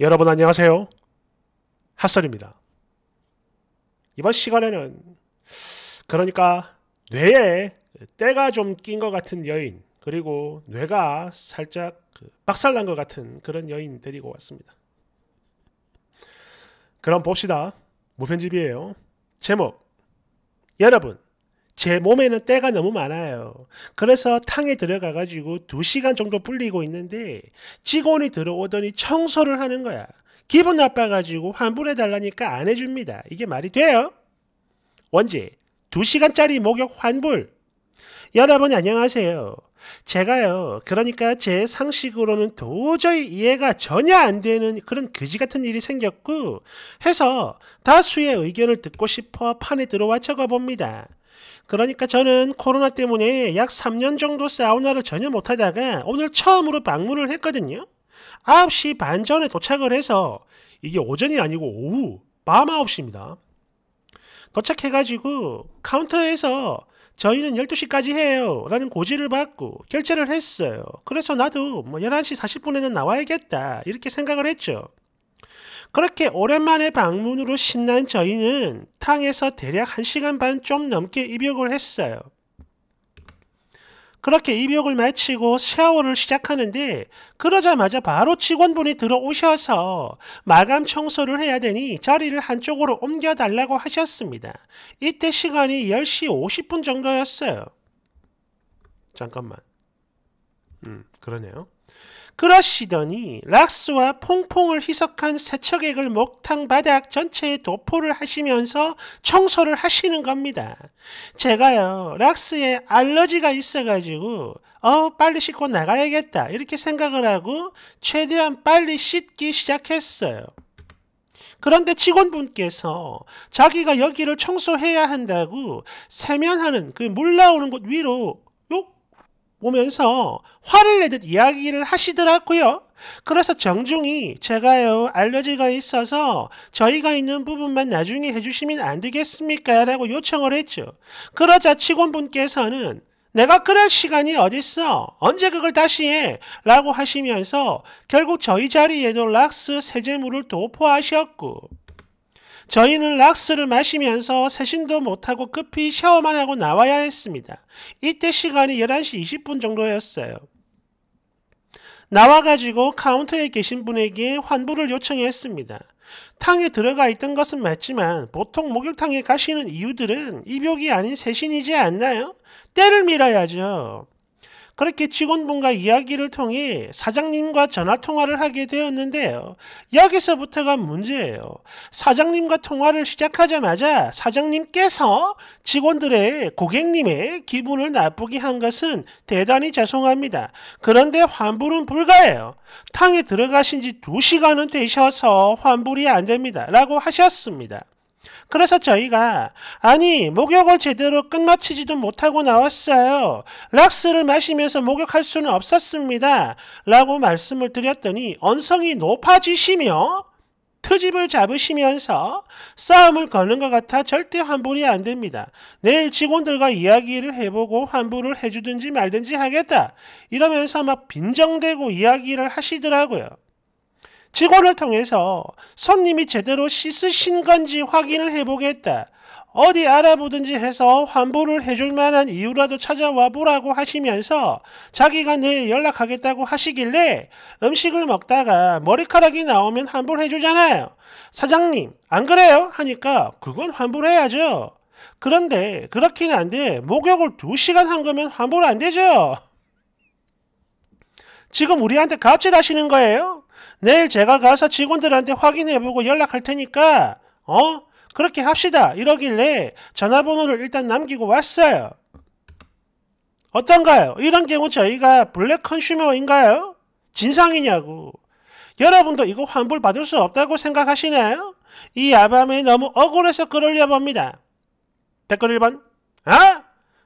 여러분 안녕하세요. 핫설입니다. 이번 시간에는 그러니까 뇌에 때가 좀 낀 것 같은 여인 그리고 뇌가 살짝 그 박살난 것 같은 그런 여인 데리고 왔습니다. 그럼 봅시다. 무편집이에요. 제목 여러분 제 몸에는 때가 너무 많아요. 그래서 탕에 들어가 가지고 2시간 정도 불리고 있는데 직원이 들어오더니 청소를 하는 거야. 기분 나빠 가지고 환불해 달라니까 안해 줍니다. 이게 말이 돼요? 언제? 2시간짜리 목욕 환불. 여러분 안녕하세요. 제가요. 그러니까 제 상식으로는 도저히 이해가 전혀 안 되는 그런 그지 같은 일이 생겼고 해서 다수의 의견을 듣고 싶어 판에 들어와 적어봅니다. 그러니까 저는 코로나 때문에 약 3년 정도 사우나를 전혀 못하다가 오늘 처음으로 방문을 했거든요. 9시 반 전에 도착을 해서 이게 오전이 아니고 오후 밤 9시입니다. 도착해가지고 카운터에서 저희는 12시까지 해요 라는 고지를 받고 결제를 했어요. 그래서 나도 뭐 11시 40분에는 나와야겠다 이렇게 생각을 했죠. 그렇게 오랜만에 방문으로 신난 저희는 탕에서 대략 1시간 반 좀 넘게 입욕을 했어요. 그렇게 입욕을 마치고 샤워를 시작하는데 그러자마자 바로 직원분이 들어오셔서 마감 청소를 해야 되니 자리를 한쪽으로 옮겨달라고 하셨습니다. 이때 시간이 10시 50분 정도였어요. 잠깐만. 음, 그러네요. 그러시더니 락스와 퐁퐁을 희석한 세척액을 목탕 바닥 전체에 도포를 하시면서 청소를 하시는 겁니다. 제가요 락스에 알러지가 있어가지고 어 빨리 씻고 나가야겠다 이렇게 생각을 하고 최대한 빨리 씻기 시작했어요. 그런데 직원분께서 자기가 여기를 청소해야 한다고 세면하는 그 물 나오는 곳 위로 오면서 화를 내듯 이야기를 하시더라고요. 그래서 정중히 제가요 알러지가 있어서 저희가 있는 부분만 나중에 해주시면 안 되겠습니까? 라고 요청을 했죠. 그러자 직원분께서는 내가 그럴 시간이 어딨어? 언제 그걸 다시 해? 라고 하시면서 결국 저희 자리에도 락스 세제물을 도포하셨고 저희는 락스를 마시면서 세신도 못하고 급히 샤워만 하고 나와야 했습니다. 이때 시간이 11시 20분 정도였어요. 나와가지고 카운터에 계신 분에게 환불을 요청했습니다. 탕에 들어가 있던 것은 맞지만 보통 목욕탕에 가시는 이유들은 입욕이 아닌 세신이지 않나요? 때를 밀어야죠. 그렇게 직원분과 이야기를 통해 사장님과 전화통화를 하게 되었는데요. 여기서부터가 문제예요. 사장님과 통화를 시작하자마자 사장님께서 직원들의 고객님의 기분을 나쁘게 한 것은 대단히 죄송합니다. 그런데 환불은 불가해요. 탕에 들어가신 지 2시간은 되셔서 환불이 안 됩니다. 라고 하셨습니다. 그래서 저희가 아니 목욕을 제대로 끝마치지도 못하고 나왔어요. 락스를 마시면서 목욕할 수는 없었습니다. 라고 말씀을 드렸더니 언성이 높아지시며 트집을 잡으시면서 싸움을 거는 것 같아 절대 환불이 안 됩니다. 내일 직원들과 이야기를 해보고 환불을 해주든지 말든지 하겠다. 이러면서 막 빈정대고 이야기를 하시더라고요. 직원을 통해서 손님이 제대로 씻으신 건지 확인을 해보겠다. 어디 알아보든지 해서 환불을 해줄 만한 이유라도 찾아와 보라고 하시면서 자기가 내일 연락하겠다고 하시길래 음식을 먹다가 머리카락이 나오면 환불해주잖아요. 사장님, 안 그래요? 하니까 그건 환불해야죠. 그런데 그렇긴 한데 목욕을 2시간 한 거면 환불 안 되죠. 지금 우리한테 갑질하시는 거예요. 내일 제가 가서 직원들한테 확인해보고 연락할 테니까 어? 그렇게 합시다 이러길래 전화번호를 일단 남기고 왔어요. 어떤가요? 이런 경우 저희가 블랙 컨슈머인가요? 진상이냐고. 여러분도 이거 환불받을 수 없다고 생각하시나요? 이 야밤에 너무 억울해서 그럴려 봅니다. 댓글 1번. 아?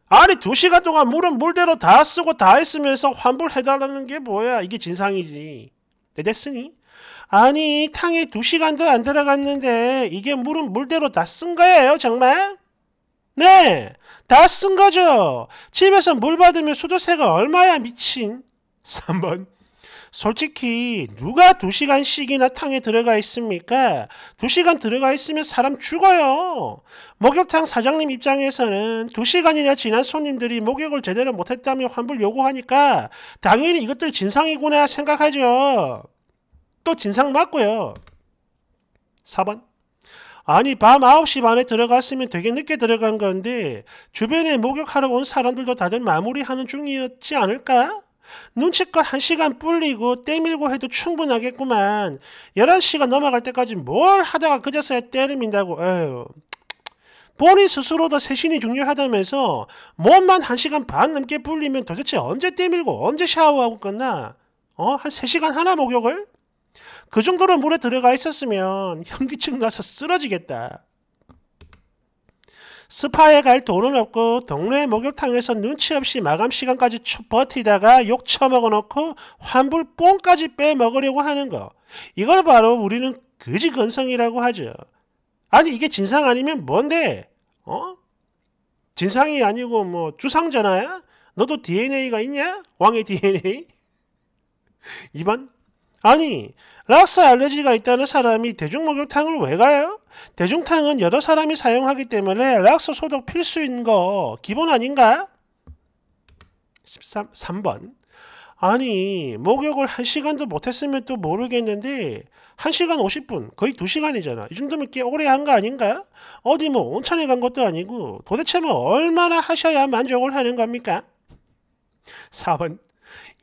아니 두 시간 동안 물은 물대로 다 쓰고 다 했으면서 환불해달라는 게 뭐야 이게 진상이지 됐으니 아니 탕에 두 시간도 안 들어갔는데 이게 물은 물대로 다 쓴 거예요 정말? 네다 쓴 거죠 집에서 물 받으면 수도세가 얼마야 미친 3번 솔직히 누가 두시간씩이나 탕에 들어가 있습니까? 두시간 들어가 있으면 사람 죽어요. 목욕탕 사장님 입장에서는 두시간이나 지난 손님들이 목욕을 제대로 못했다며 환불 요구하니까 당연히 이것들 진상이구나 생각하죠. 또 진상 맞고요. 4번 아니 밤 9시 반에 들어갔으면 되게 늦게 들어간 건데 주변에 목욕하러 온 사람들도 다들 마무리하는 중이었지 않을까? 눈치껏 한 시간 뿔리고 때밀고 해도 충분하겠구만. 11시가 넘어갈 때까지 뭘 하다가 그제서야 때림인다고, 에휴. 본인 스스로도 세신이 중요하다면서 몸만 한시간반 넘게 불리면 도대체 언제 때밀고 언제 샤워하고 끝나? 어? 한 세시간 하나 목욕을? 그 정도로 물에 들어가 있었으면 현기증 나서 쓰러지겠다. 스파에 갈 돈은 없고 동네 목욕탕에서 눈치 없이 마감 시간까지 버티다가 욕 처먹어 놓고 환불 뽕까지 빼먹으려고 하는 거. 이걸 바로 우리는 그지 건성이라고 하죠. 아니 이게 진상 아니면 뭔데? 어? 진상이 아니고 뭐주상전아야 너도 DNA가 있냐? 왕의 DNA? 이번 아니, 락스 알레르기가 있다는 사람이 대중목욕탕을 왜 가요? 대중탕은 여러 사람이 사용하기 때문에 락스 소독 필수인 거 기본 아닌가? 13, 3번. 아니, 목욕을 1시간도 못했으면 또 모르겠는데 1시간 50분, 거의 2시간이잖아. 이 정도면 꽤 오래 한 거 아닌가? 어디 뭐 온천에 간 것도 아니고 도대체 뭐 얼마나 하셔야 만족을 하는 겁니까? 4번.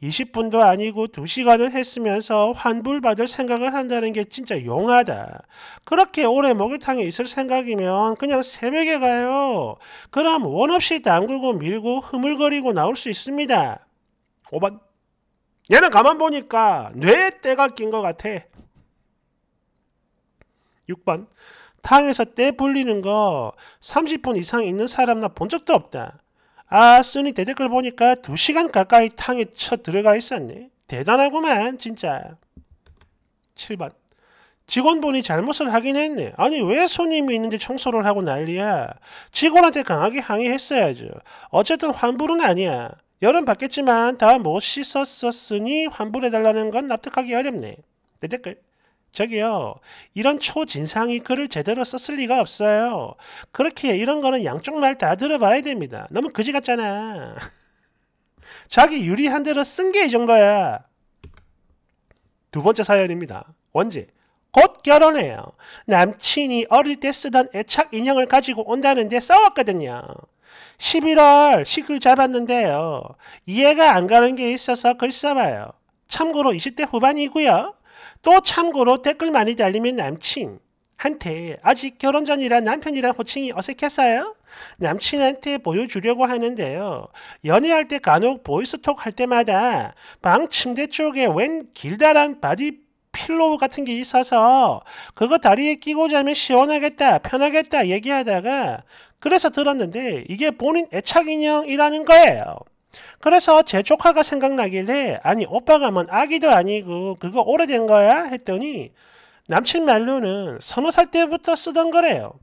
20분도 아니고 2시간을 했으면서 환불받을 생각을 한다는 게 진짜 용하다. 그렇게 오래 목욕탕에 있을 생각이면 그냥 새벽에 가요. 그럼 원 없이 담그고 밀고 흐물거리고 나올 수 있습니다. 5번 얘는 가만 보니까 뇌에 때가 낀 것 같아. 6번. 탕에서 때 불리는 거 30분 이상 있는 사람 나 본 적도 없다. 아, 쓰니 대 댓글 보니까 2시간 가까이 탕에 쳐 들어가 있었네. 대단하구만, 진짜. 7번. 직원분이 잘못을 하긴 했네. 아니 왜 손님이 있는데 청소를 하고 난리야. 직원한테 강하게 항의했어야죠. 어쨌든 환불은 아니야. 열은 받겠지만 다 못 씻었었으니 환불해달라는 건 납득하기 어렵네. 대 댓글. 저기요, 이런 초진상이 글을 제대로 썼을 리가 없어요. 그렇게 이런 거는 양쪽 말 다 들어봐야 됩니다. 너무 거지 같잖아. 자기 유리한 대로 쓴 게 이정거야두 번째 사연입니다. 원지. 곧 결혼해요. 남친이 어릴 때 쓰던 애착 인형을 가지고 온다는데 싸웠거든요. 11월 식을 잡았는데요. 이해가 안 가는 게 있어서 글 써봐요. 참고로 20대 후반이고요. 또 참고로 댓글 많이 달리면 남친한테 아직 결혼 전이라 남편이란 호칭이 어색했어요? 남친한테 보여주려고 하는데요. 연애할 때 간혹 보이스톡 할 때마다 방 침대 쪽에 웬 길다란 바디 필로우 같은 게 있어서 그거 다리에 끼고 자면 시원하겠다, 편하겠다 얘기하다가 그래서 들었는데 이게 본인 애착인형이라는 거예요. 그래서 제 조카가 생각나길래 아니 오빠가 뭔 아기도 아니고 그거 오래된 거야? 했더니 남친 말로는 서너 살 때부터 쓰던 거래요.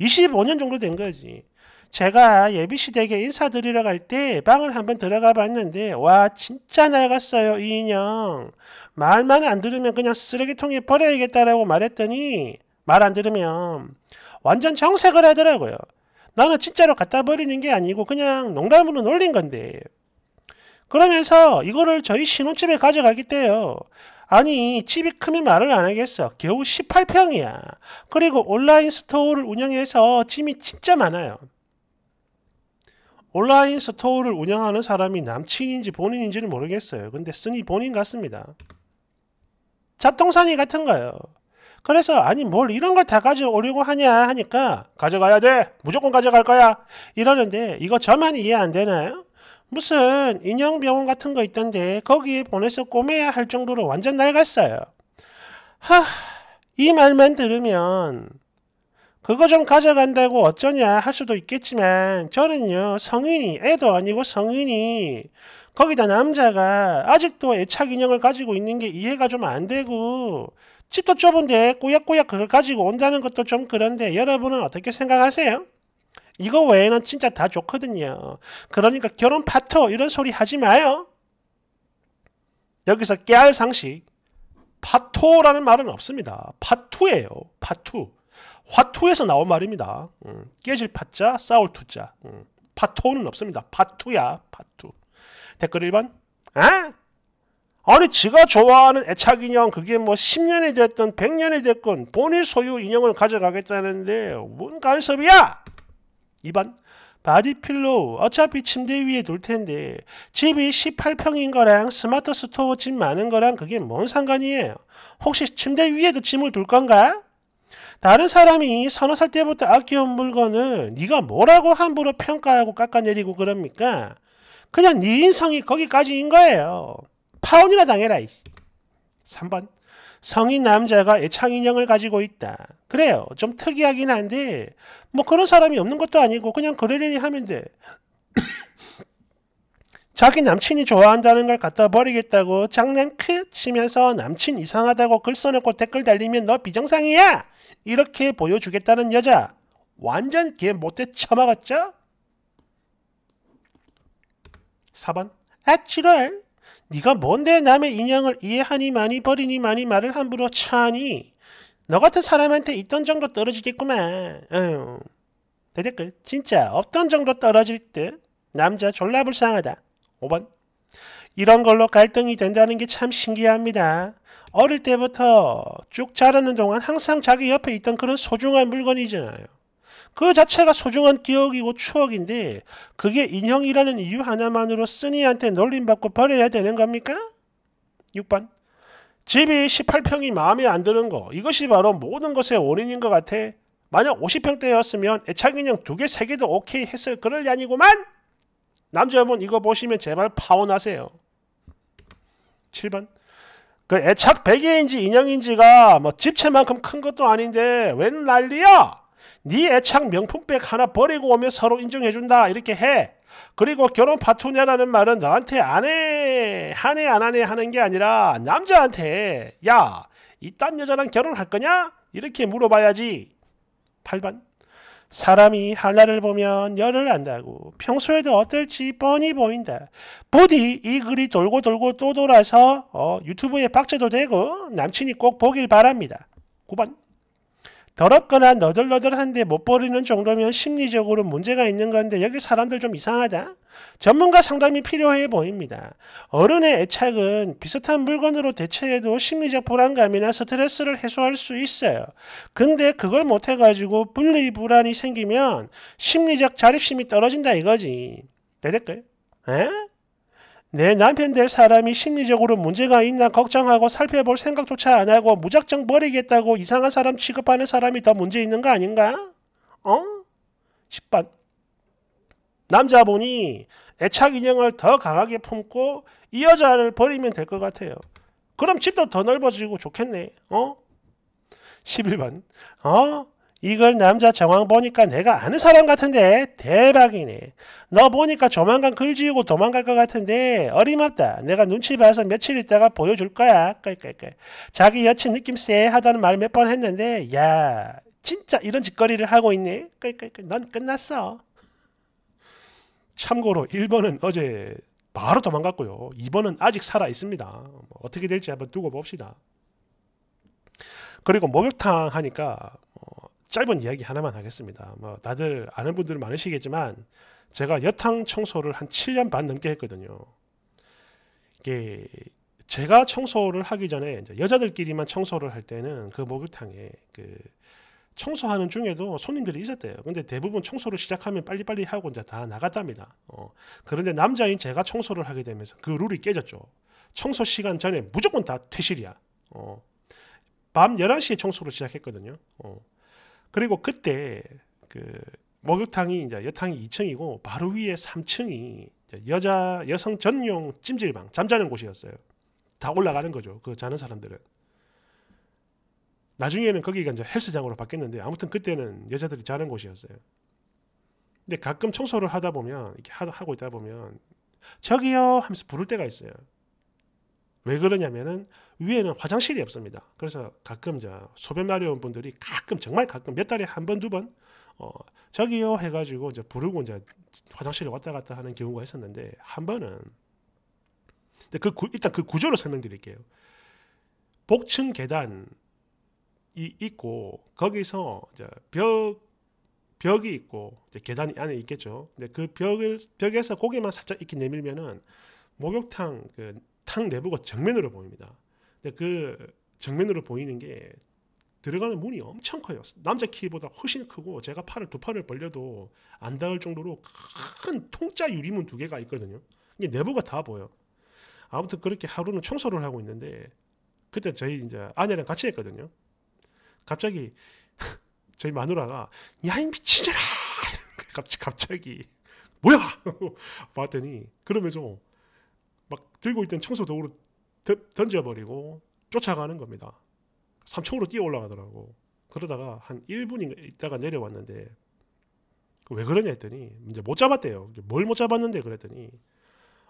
25년 정도 된 거지. 제가 예비시댁에 인사드리러 갈 때 방을 한번 들어가 봤는데 와 진짜 낡았어요 이 인형. 말만 안 들으면 그냥 쓰레기통에 버려야겠다라고 말했더니 말 안 들으면 완전 정색을 하더라고요. 나는 진짜로 갖다 버리는 게 아니고 그냥 농담으로 놀린 건데. 그러면서 이거를 저희 신혼집에 가져가기 때요. 아니 집이 크면 말을 안 하겠어. 겨우 18평이야. 그리고 온라인 스토어를 운영해서 짐이 진짜 많아요. 온라인 스토어를 운영하는 사람이 남친인지 본인인지는 모르겠어요. 근데 쓰니 본인 같습니다. 잡동사니 같은 거요. 그래서 아니 뭘 이런 걸 다 가져오려고 하냐 하니까 가져가야 돼 무조건 가져갈 거야 이러는데 이거 저만 이해 안 되나요? 무슨 인형 병원 같은 거 있던데 거기에 보내서 꼬매야 할 정도로 완전 낡았어요. 하, 이 말만 들으면 그거 좀 가져간다고 어쩌냐 할 수도 있겠지만 저는요 성인이 애도 아니고 성인이 거기다 남자가 아직도 애착 인형을 가지고 있는 게 이해가 좀 안 되고 집도 좁은데 꾸역꾸역 그걸 가지고 온다는 것도 좀 그런데 여러분은 어떻게 생각하세요? 이거 외에는 진짜 다 좋거든요. 그러니까 결혼 파토 이런 소리 하지 마요. 여기서 깨알 상식. 파토라는 말은 없습니다. 파투예요. 파투. 화투에서 나온 말입니다. 음, 깨질 파자, 싸울 투자. 음, 파토는 없습니다. 파투야, 파투. 댓글 1번. 아? 아니 지가 좋아하는 애착 인형 그게 뭐 10년이 됐든 100년이 됐건 본인 소유 인형을 가져가겠다는데 뭔 간섭이야? 2번 바디필로우 어차피 침대 위에 둘 텐데 집이 18평인 거랑 스마트 스토어 집 많은 거랑 그게 뭔 상관이에요? 혹시 침대 위에도 짐을 둘 건가? 다른 사람이 서너 살 때부터 아껴온 물건을 네가 뭐라고 함부로 평가하고 깎아내리고 그럽니까? 그냥 네 인성이 거기까지인 거예요. 파혼이나 당해라. 3번 성인 남자가 애창인형을 가지고 있다. 그래요. 좀 특이하긴 한데 뭐 그런 사람이 없는 것도 아니고 그냥 그러려니 하면 돼. 자기 남친이 좋아한다는 걸 갖다 버리겠다고 장난 크 치면서 남친 이상하다고 글 써놓고 댓글 달리면 너 비정상이야! 이렇게 보여주겠다는 여자 완전 걔 못돼 처먹었죠? 4번 아 7월 네가 뭔데 남의 인형을 이해하니 많이 버리니 많이 말을 함부로 차니 너 같은 사람한테 있던 정도 떨어지겠구만. 어휴. 대댓글 진짜 없던 정도 떨어질 듯 남자 졸라 불쌍하다. 5번 이런 걸로 갈등이 된다는 게 참 신기합니다. 어릴 때부터 쭉 자라는 동안 항상 자기 옆에 있던 그런 소중한 물건이잖아요. 그 자체가 소중한 기억이고 추억인데 그게 인형이라는 이유 하나만으로 쓰니한테 놀림받고 버려야 되는 겁니까? 6번 집이 18평이 마음에 안 드는 거 이것이 바로 모든 것의 원인인 것 같아 만약 50평대였으면 애착인형 두 개 세개도 오케이 했을 그럴 양이고만 남자분 이거 보시면 제발 파혼하세요 7번 그 애착 베개인지 인형인지가 뭐집체만큼큰 것도 아닌데 웬 난리야 네 애착 명품백 하나 버리고 오면 서로 인정해준다 이렇게 해. 그리고 결혼 파트너라는 말은 너한테 안 해. 하네 안 하네 하는 게 아니라 남자한테 야 이딴 여자랑 결혼할 거냐? 이렇게 물어봐야지. 8번 사람이 한라를 보면 열을 안다고 평소에도 어떨지 뻔히 보인다. 부디 이 글이 돌고 돌고 또 돌아서 어, 유튜브에 박제도 되고 남친이 꼭 보길 바랍니다. 9번 더럽거나 너덜너덜한데 못 버리는 정도면 심리적으로 문제가 있는 건데 여기 사람들 좀 이상하다. 전문가 상담이 필요해 보입니다. 어른의 애착은 비슷한 물건으로 대체해도 심리적 불안감이나 스트레스를 해소할 수 있어요. 근데 그걸 못해가지고 분리 불안이 생기면 심리적 자립심이 떨어진다 이거지. 내 댓글? 에? 내 남편 될 사람이 심리적으로 문제가 있나 걱정하고 살펴볼 생각조차 안 하고 무작정 버리겠다고 이상한 사람 취급하는 사람이 더 문제 있는 거 아닌가? 어? 10번. 남자분이 애착 인형을 더 강하게 품고 이 여자를 버리면 될 것 같아요. 그럼 집도 더 넓어지고 좋겠네. 어? 11번. 어? 이걸 남자 정황 보니까 내가 아는 사람 같은데 대박이네. 너 보니까 조만간 글 지우고 도망갈 것 같은데 어림없다. 내가 눈치 봐서 며칠 있다가 보여줄 거야. 깔깔깔. 자기 여친 느낌 쎄 하다는 말 몇 번 했는데 야 진짜 이런 짓거리를 하고 있네. 깔깔깔. 넌 끝났어. 참고로 1번은 어제 바로 도망갔고요. 2번은 아직 살아 있습니다. 뭐 어떻게 될지 한번 두고 봅시다. 그리고 목욕탕 하니까 짧은 이야기 하나만 하겠습니다. 뭐 다들 아는 분들 많으시겠지만 제가 여탕 청소를 한 7년 반 넘게 했거든요. 이게 제가 청소를 하기 전에 여자들끼리만 청소를 할 때는 그 목욕탕에 그 청소하는 중에도 손님들이 있었대요. 근데 대부분 청소를 시작하면 빨리빨리 하고 이제 다 나갔답니다. 어. 그런데 남자인 제가 청소를 하게 되면서 그 룰이 깨졌죠. 청소 시간 전에 무조건 다 퇴실이야. 어. 밤 11시에 청소를 시작했거든요. 어. 그리고 그때 그 목욕탕이 이제 여탕이 2층이고 바로 위에 3층이 여자 여성 전용 찜질방 잠자는 곳이었어요. 다 올라가는 거죠. 그 자는 사람들은. 나중에는 거기가 이제 헬스장으로 바뀌었는데 아무튼 그때는 여자들이 자는 곳이었어요. 근데 가끔 청소를 하다 보면 이렇게 하고 있다 보면 저기요 하면서 부를 때가 있어요. 왜 그러냐면은 위에는 화장실이 없습니다. 그래서 가끔 저 소변 마려운 분들이 가끔 정말 가끔 몇 달에 한 번 두번 번, 어, 저기요 해가지고 이제 부르고 이제 화장실에 왔다 갔다 하는 경우가 있었는데 한 번은 근데 그 구, 일단 그 구조로 설명드릴게요. 복층 계단이 있고 거기서 이제 벽 벽이 있고 이제 계단이 안에 있겠죠. 근데 그 벽을 벽에서 고개만 살짝 이렇게 내밀면은 목욕탕 그탕 내부가 정면으로 보입니다. 근데 그 정면으로 보이는 게 들어가는 문이 엄청 커요. 남자 키보다 훨씬 크고 제가 팔을 두 팔을 벌려도 안 닿을 정도로 큰 통짜 유리문 두 개가 있거든요. 이게 내부가 다 보여. 아무튼 그렇게 하루는 청소를 하고 있는데 그때 저희 이제 아내랑 같이 했거든요. 갑자기 저희 마누라가 야 이 미친자라 갑자기, 갑자기 뭐야 봤더니 그러면서 막 들고 있던 청소 도구를 던져버리고 쫓아가는 겁니다. 3층으로 뛰어 올라가더라고. 그러다가 한 1분인가 있다가 내려왔는데 왜 그러냐 했더니 이제 못 잡았대요. 뭘 못 잡았는데 그랬더니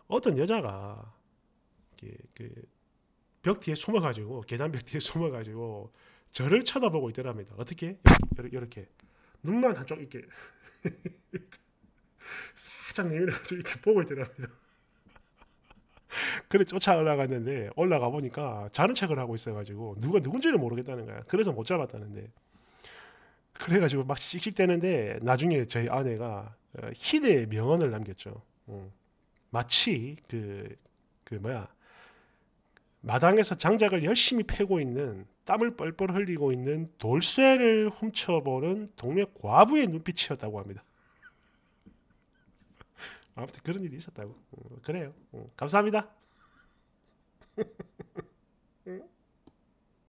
어떤 여자가 그벽 뒤에 숨어가지고 계단 벽 뒤에 숨어가지고 저를 쳐다보고 있더랍니다. 어떻게 이렇게, 이렇게 눈만 한쪽 이렇게 살짝 내밀어가지고 이렇게 보고 있더랍니다. 그래 쫓아 올라갔는데 올라가 보니까 자는 척을 하고 있어가지고 누가 누군지를 모르겠다는 거야. 그래서 못 잡았다는데. 그래가지고 막 씩씩대는데 나중에 저희 아내가 어, 희대의 명언을 남겼죠. 어, 마치 그, 그 뭐야 마당에서 장작을 열심히 패고 있는 땀을 뻘뻘 흘리고 있는 돌쇠를 훔쳐보는 동네 과부의 눈빛이었다고 합니다. 아무튼 그런 일이 있었다고. 어, 그래요. 어, 감사합니다.